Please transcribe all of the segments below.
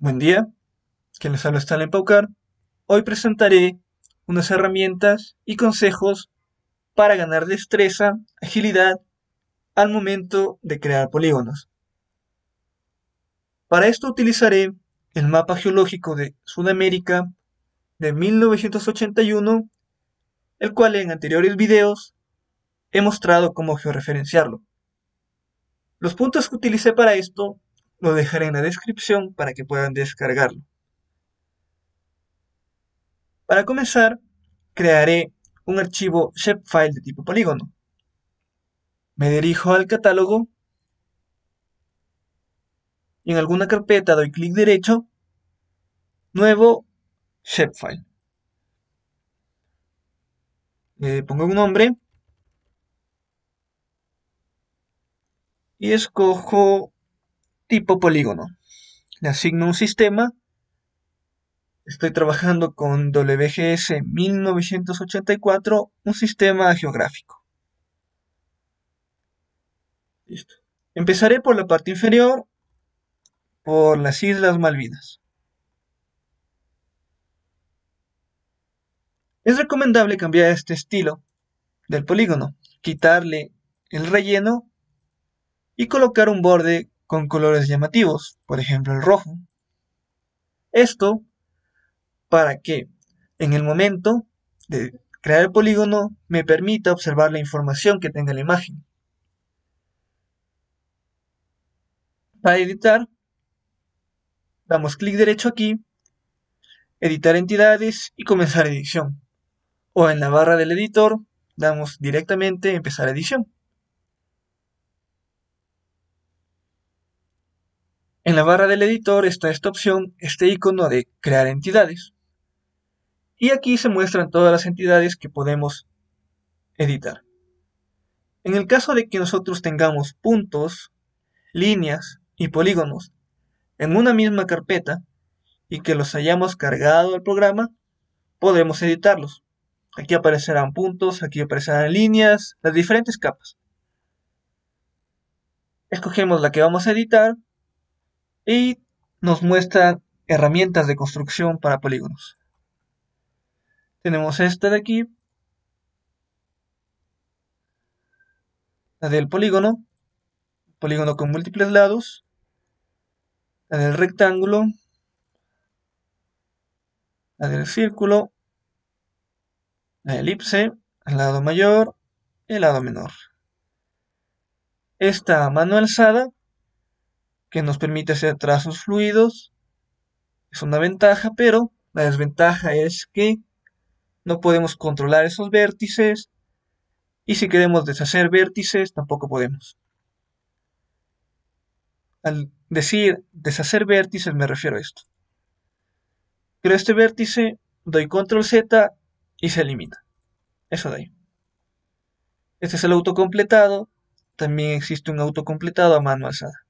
Buen día, quien les habla en Paucar. Hoy presentaré unas herramientas y consejos para ganar destreza, agilidad al momento de crear polígonos. Para esto utilizaré el mapa geológico de Sudamérica de 1981, el cual en anteriores videos he mostrado cómo georreferenciarlo. Los puntos que utilicé para esto lo dejaré en la descripción para que puedan descargarlo. Para comenzar, crearé un archivo shapefile de tipo polígono. Me dirijo al catálogo y en alguna carpeta doy clic derecho, nuevo shapefile. Le pongo un nombre y escojo tipo polígono. Le asigno un sistema. Estoy trabajando con WGS 1984, un sistema geográfico. Listo. Empezaré por la parte inferior, por las Islas Malvinas. Es recomendable cambiar este estilo del polígono, quitarle el relleno y colocar un borde con colores llamativos, por ejemplo el rojo. Esto para que en el momento de crear el polígono me permita observar la información que tenga la imagen. Para editar, damos clic derecho aquí, editar entidades y comenzar edición. O en la barra del editor, damos directamente empezar edición. En la barra del editor está esta opción, este icono de crear entidades. Y aquí se muestran todas las entidades que podemos editar. En el caso de que nosotros tengamos puntos, líneas y polígonos en una misma carpeta y que los hayamos cargado al programa, podemos editarlos. Aquí aparecerán puntos, aquí aparecerán líneas, las diferentes capas. Escogemos la que vamos a editar y nos muestra herramientas de construcción para polígonos. Tenemos esta de aquí, la del polígono, polígono con múltiples lados, la del rectángulo, la del círculo, la elipse, el lado mayor, el lado menor. Esta mano alzada que nos permite hacer trazos fluidos. Es una ventaja, pero la desventaja es que no podemos controlar esos vértices y si queremos deshacer vértices tampoco podemos. Al decir deshacer vértices me refiero a esto. Creo este vértice, doy control Z y se elimina. Eso de ahí. Este es el autocompletado. También existe un autocompletado a mano alzada.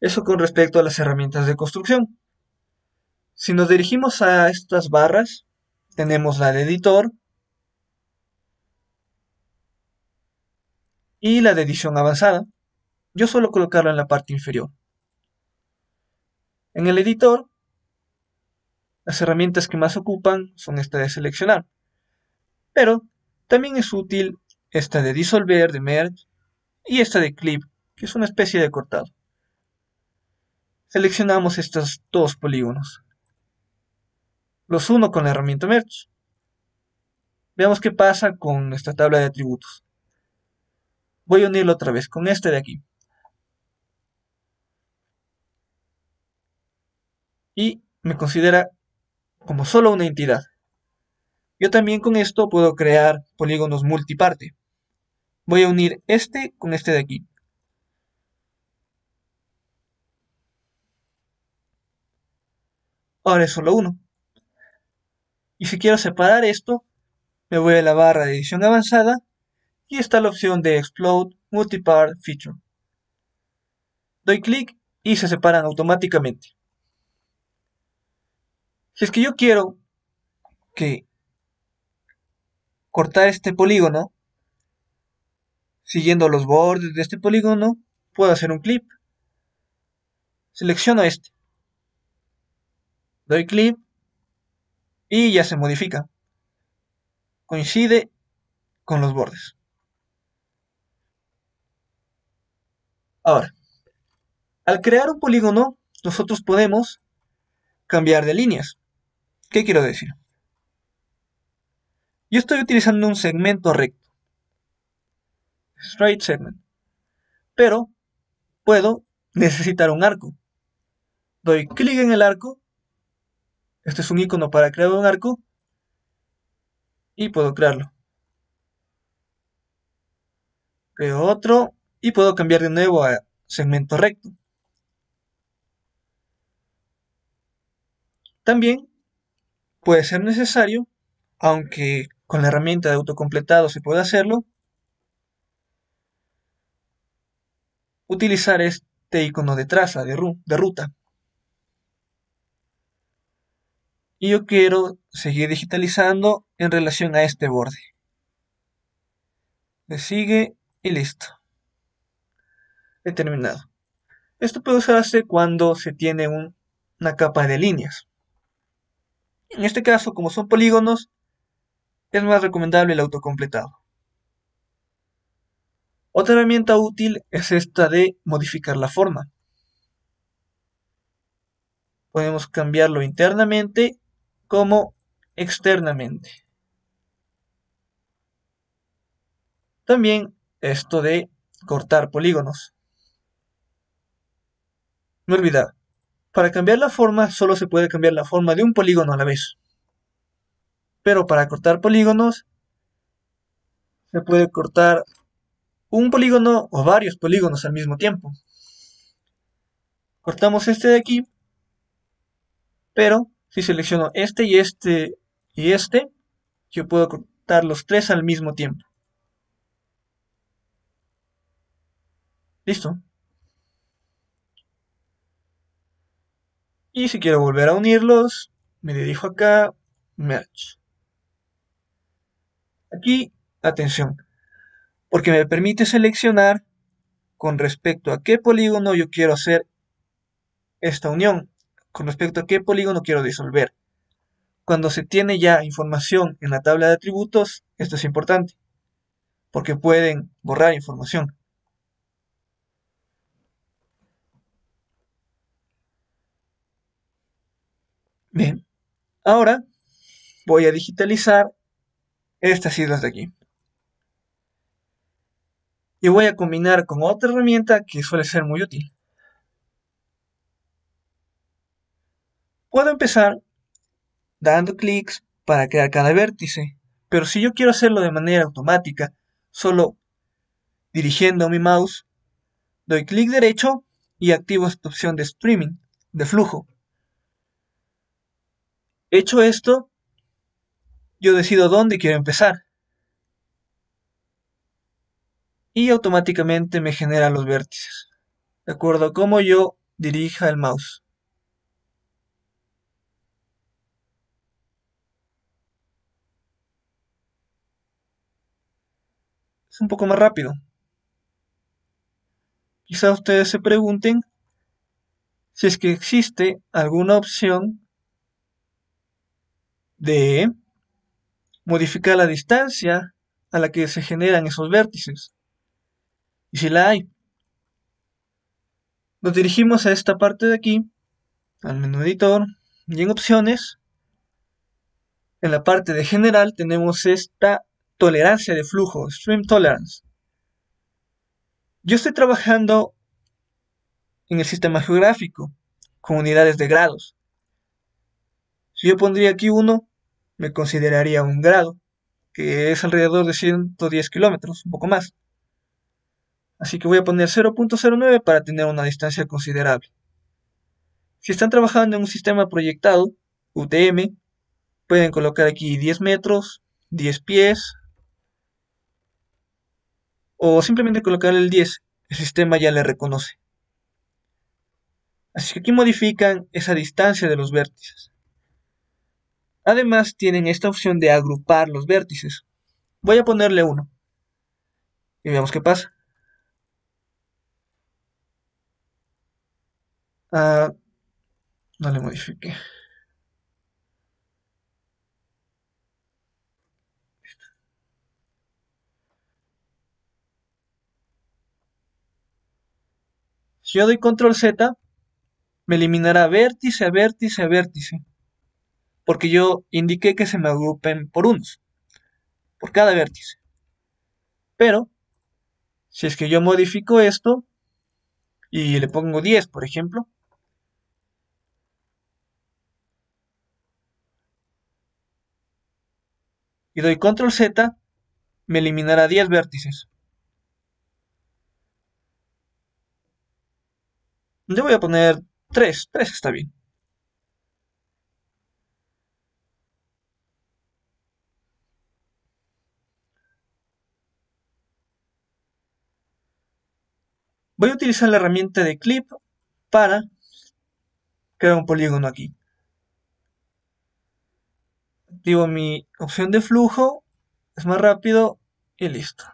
Eso con respecto a las herramientas de construcción. Si nos dirigimos a estas barras, tenemos la de editor y la de edición avanzada. Yo suelo colocarla en la parte inferior. En el editor, las herramientas que más ocupan son esta de seleccionar, pero también es útil esta de disolver, de merge y esta de clip, que es una especie de cortado. Seleccionamos estos dos polígonos. Los uno con la herramienta Merge. Veamos qué pasa con nuestra tabla de atributos. Voy a unirlo otra vez con este de aquí. Y me considera como solo una entidad. Yo también con esto puedo crear polígonos multiparte. Voy a unir este con este de aquí. ahora es solo uno. Y si quiero separar esto, me voy a la barra de edición avanzada y está la opción de Explode Multipart Feature. Doy clic y se separan automáticamente. Si es que yo quiero que cortar este polígono, siguiendo los bordes de este polígono, puedo hacer un clip. Selecciono este doy clic y ya se modifica. Coincide con los bordes. Ahora, al crear un polígono, nosotros podemos cambiar de líneas. ¿Qué quiero decir? Yo estoy utilizando un segmento recto. Straight segment. Pero puedo necesitar un arco. Doy clic en el arco este es un icono para crear un arco y puedo crearlo. Creo otro y puedo cambiar de nuevo a segmento recto. También puede ser necesario, aunque con la herramienta de autocompletado se puede hacerlo, utilizar este icono de traza, de, de ruta. y yo quiero seguir digitalizando en relación a este borde. Le sigue y listo. He terminado. Esto puede usarse cuando se tiene una capa de líneas. En este caso, como son polígonos, es más recomendable el autocompletado. Otra herramienta útil es esta de modificar la forma. Podemos cambiarlo internamente como externamente. También esto de cortar polígonos. No olvidad, Para cambiar la forma solo se puede cambiar la forma de un polígono a la vez. Pero para cortar polígonos se puede cortar un polígono o varios polígonos al mismo tiempo. Cortamos este de aquí, pero si selecciono este y este y este, yo puedo cortar los tres al mismo tiempo. Listo. Y si quiero volver a unirlos, me dirijo acá, Merge. Aquí, atención, porque me permite seleccionar con respecto a qué polígono yo quiero hacer esta unión con respecto a qué polígono quiero disolver. Cuando se tiene ya información en la tabla de atributos, esto es importante, porque pueden borrar información. Bien, ahora voy a digitalizar estas islas de aquí. Y voy a combinar con otra herramienta que suele ser muy útil. Puedo empezar dando clics para crear cada vértice, pero si yo quiero hacerlo de manera automática, solo dirigiendo mi mouse, doy clic derecho y activo esta opción de streaming, de flujo. Hecho esto, yo decido dónde quiero empezar. Y automáticamente me genera los vértices, de acuerdo a cómo yo dirija el mouse. un poco más rápido. Quizá ustedes se pregunten si es que existe alguna opción de modificar la distancia a la que se generan esos vértices. Y si la hay, nos dirigimos a esta parte de aquí, al menú editor, y en opciones, en la parte de general tenemos esta tolerancia de flujo, stream tolerance. Yo estoy trabajando en el sistema geográfico con unidades de grados. Si yo pondría aquí 1, me consideraría un grado, que es alrededor de 110 kilómetros, un poco más. Así que voy a poner 0.09 para tener una distancia considerable. Si están trabajando en un sistema proyectado, UTM, pueden colocar aquí 10 metros, 10 pies, o simplemente colocar el 10, el sistema ya le reconoce. Así que aquí modifican esa distancia de los vértices. Además tienen esta opción de agrupar los vértices. Voy a ponerle uno. Y veamos qué pasa. Ah, no le modifique. Si yo doy control Z, me eliminará vértice a vértice a vértice. Porque yo indiqué que se me agrupen por unos. Por cada vértice. Pero, si es que yo modifico esto y le pongo 10, por ejemplo, y doy control Z, me eliminará 10 vértices. Yo voy a poner 3, 3 está bien. Voy a utilizar la herramienta de clip para crear un polígono aquí. Activo mi opción de flujo, es más rápido y listo.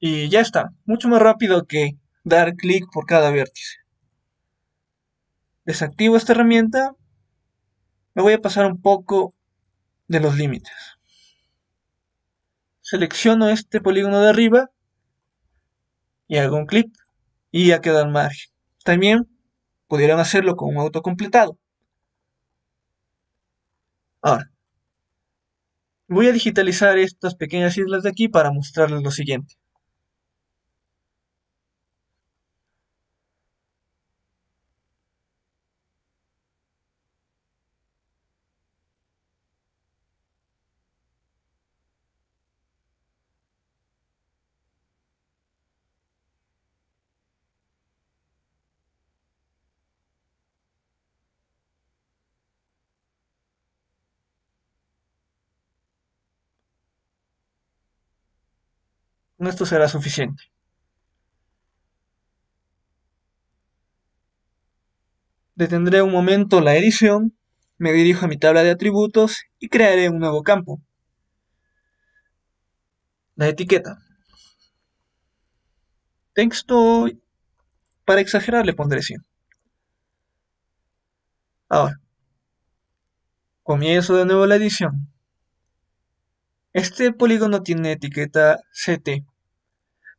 Y ya está, mucho más rápido que dar clic por cada vértice. Desactivo esta herramienta. Me voy a pasar un poco de los límites. Selecciono este polígono de arriba y hago un clic y ya queda el margen. También pudieran hacerlo con un auto completado. Ahora, voy a digitalizar estas pequeñas islas de aquí para mostrarles lo siguiente. esto será suficiente. Detendré un momento la edición, me dirijo a mi tabla de atributos y crearé un nuevo campo. La etiqueta. Texto, para exagerar le pondré 100. Ahora, comienzo de nuevo la edición. Este polígono tiene etiqueta CT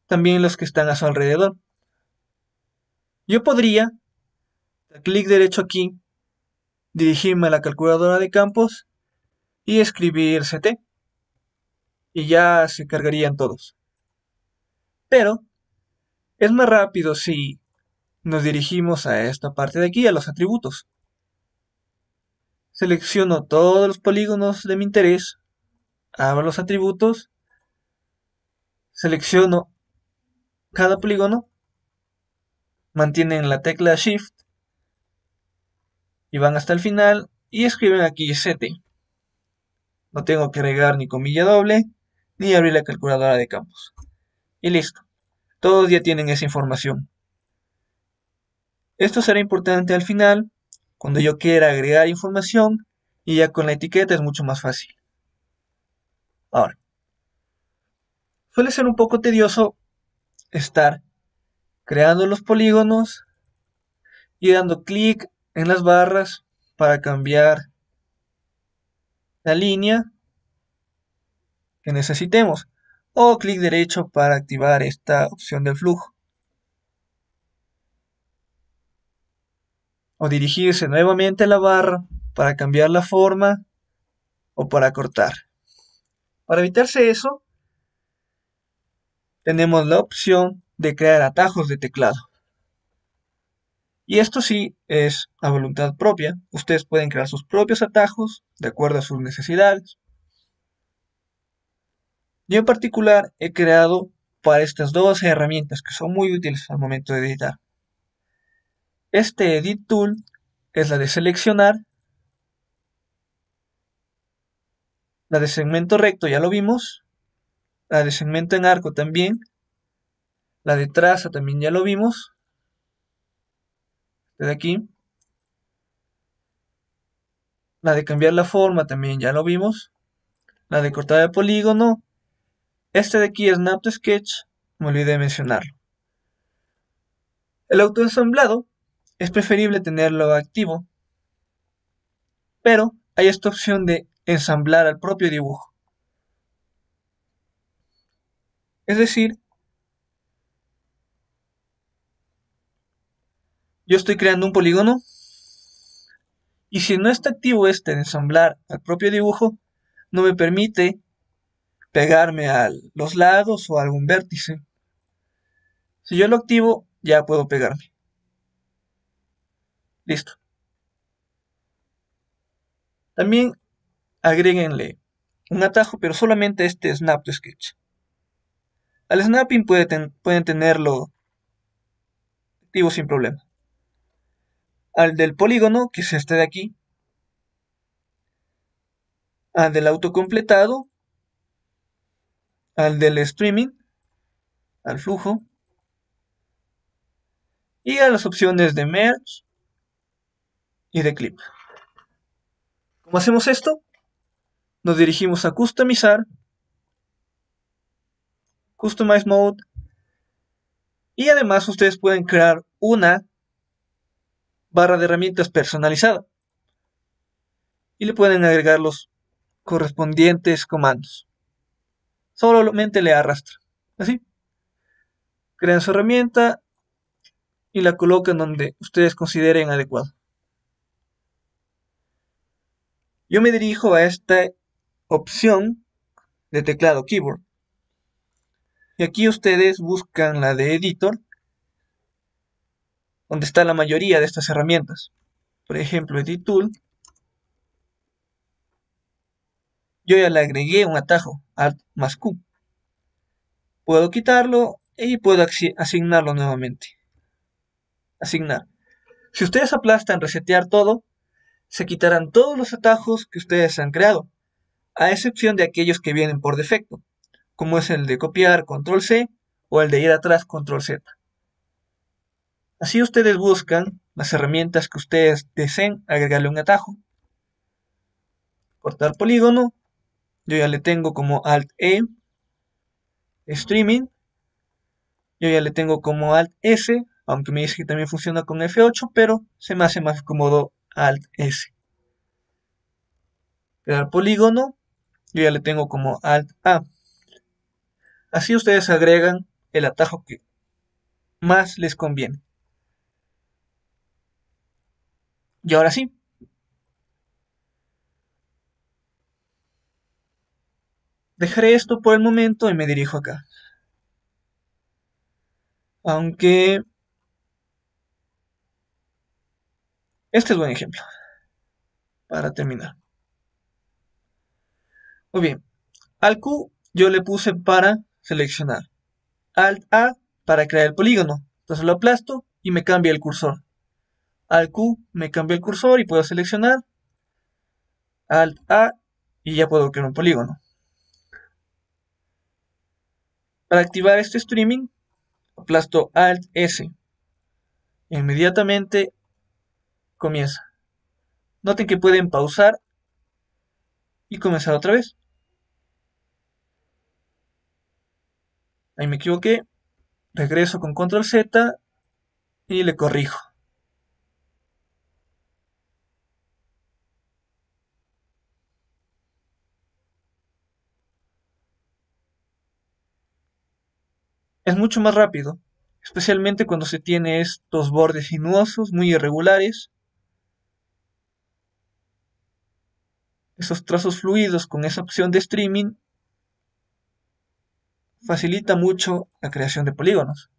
también los que están a su alrededor. Yo podría, clic derecho aquí, dirigirme a la calculadora de campos y escribir CT. Y ya se cargarían todos. Pero es más rápido si nos dirigimos a esta parte de aquí, a los atributos. Selecciono todos los polígonos de mi interés, abro los atributos, selecciono cada polígono, mantienen la tecla Shift y van hasta el final y escriben aquí Z No tengo que agregar ni comilla doble ni abrir la calculadora de campos. Y listo. Todos ya tienen esa información. Esto será importante al final, cuando yo quiera agregar información y ya con la etiqueta es mucho más fácil. Ahora, suele ser un poco tedioso estar creando los polígonos y dando clic en las barras para cambiar la línea que necesitemos o clic derecho para activar esta opción del flujo o dirigirse nuevamente a la barra para cambiar la forma o para cortar para evitarse eso tenemos la opción de crear atajos de teclado. Y esto sí es a voluntad propia. Ustedes pueden crear sus propios atajos de acuerdo a sus necesidades. Yo en particular he creado para estas dos herramientas que son muy útiles al momento de editar. Este Edit Tool es la de seleccionar, la de segmento recto ya lo vimos, la de segmento en arco también, la de traza también ya lo vimos, este de aquí, la de cambiar la forma también ya lo vimos, la de cortar de polígono, este de aquí es Snap Sketch, me olvidé de mencionarlo. El autoensamblado es preferible tenerlo activo, pero hay esta opción de ensamblar al propio dibujo. Es decir, yo estoy creando un polígono y si no está activo este de ensamblar al propio dibujo, no me permite pegarme a los lados o a algún vértice. Si yo lo activo, ya puedo pegarme. Listo. También agréguenle un atajo, pero solamente este Snap to Sketch. Al snapping pueden tenerlo activo sin problema. Al del polígono, que es este de aquí. Al del autocompletado. Al del streaming. Al flujo. Y a las opciones de merge y de clip. ¿Cómo hacemos esto? Nos dirigimos a customizar Customize Mode. Y además ustedes pueden crear una barra de herramientas personalizada. Y le pueden agregar los correspondientes comandos. Solamente le arrastra. Así. Crean su herramienta y la colocan donde ustedes consideren adecuado. Yo me dirijo a esta opción de teclado keyboard y aquí ustedes buscan la de editor, donde está la mayoría de estas herramientas. Por ejemplo, Edit Tool. Yo ya le agregué un atajo, Alt más Q. Puedo quitarlo y puedo asignarlo nuevamente. Asignar. Si ustedes aplastan resetear todo, se quitarán todos los atajos que ustedes han creado, a excepción de aquellos que vienen por defecto como es el de copiar control C o el de ir atrás control Z. Así ustedes buscan las herramientas que ustedes deseen agregarle un atajo. Cortar polígono, yo ya le tengo como Alt E. Streaming, yo ya le tengo como Alt S, aunque me dice que también funciona con F8, pero se me hace más cómodo Alt S. Crear polígono, yo ya le tengo como Alt A. Así ustedes agregan el atajo que más les conviene. Y ahora sí. Dejaré esto por el momento y me dirijo acá. Aunque... Este es buen ejemplo. Para terminar. Muy bien. Al Q yo le puse para Seleccionar. Alt-A para crear el polígono. Entonces lo aplasto y me cambia el cursor. Alt-Q me cambia el cursor y puedo seleccionar. Alt-A y ya puedo crear un polígono. Para activar este streaming, aplasto Alt-S. Inmediatamente comienza. Noten que pueden pausar y comenzar otra vez. Ahí me equivoqué. Regreso con control Z y le corrijo. Es mucho más rápido, especialmente cuando se tiene estos bordes sinuosos, muy irregulares. Esos trazos fluidos con esa opción de streaming facilita mucho la creación de polígonos.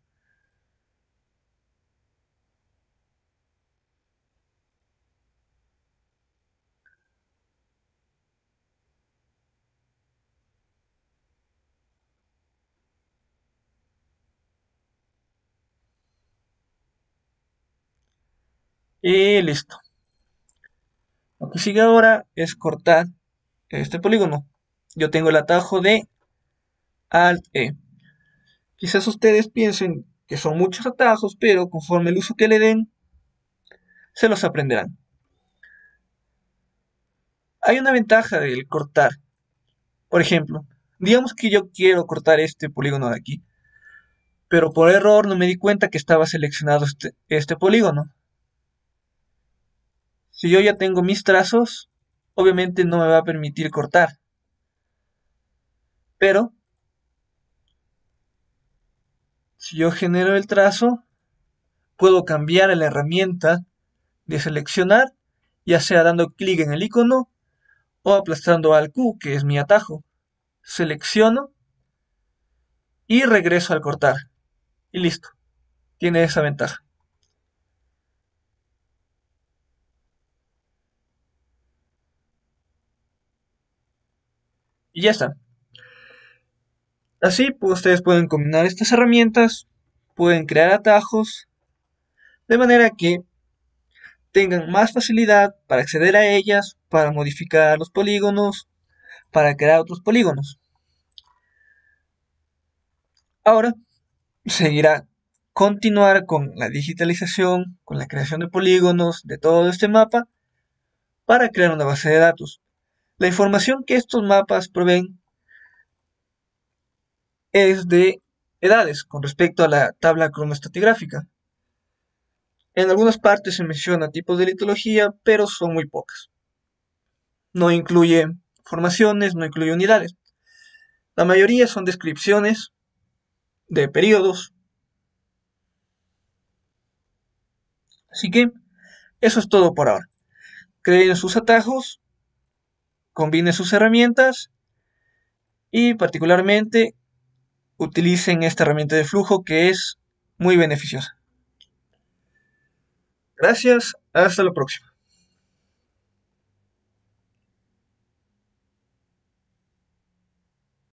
Y listo. Lo que sigue ahora es cortar este polígono. Yo tengo el atajo de Alt-E. Quizás ustedes piensen que son muchos atajos, pero conforme el uso que le den, se los aprenderán. Hay una ventaja del cortar. Por ejemplo, digamos que yo quiero cortar este polígono de aquí, pero por error no me di cuenta que estaba seleccionado este, este polígono. Si yo ya tengo mis trazos, obviamente no me va a permitir cortar. Pero si yo genero el trazo, puedo cambiar la herramienta de seleccionar, ya sea dando clic en el icono o aplastando al Q, que es mi atajo. Selecciono y regreso al cortar. Y listo. Tiene esa ventaja. Y ya está. Así, pues, ustedes pueden combinar estas herramientas, pueden crear atajos, de manera que tengan más facilidad para acceder a ellas, para modificar los polígonos, para crear otros polígonos. Ahora seguirá continuar con la digitalización, con la creación de polígonos, de todo este mapa, para crear una base de datos. La información que estos mapas proveen es de edades con respecto a la tabla cronoestratigráfica. En algunas partes se menciona tipos de litología, pero son muy pocas. No incluye formaciones, no incluye unidades. La mayoría son descripciones de periodos. Así que eso es todo por ahora. Creen sus atajos, combine sus herramientas y particularmente utilicen esta herramienta de flujo que es muy beneficiosa. Gracias, hasta la próxima.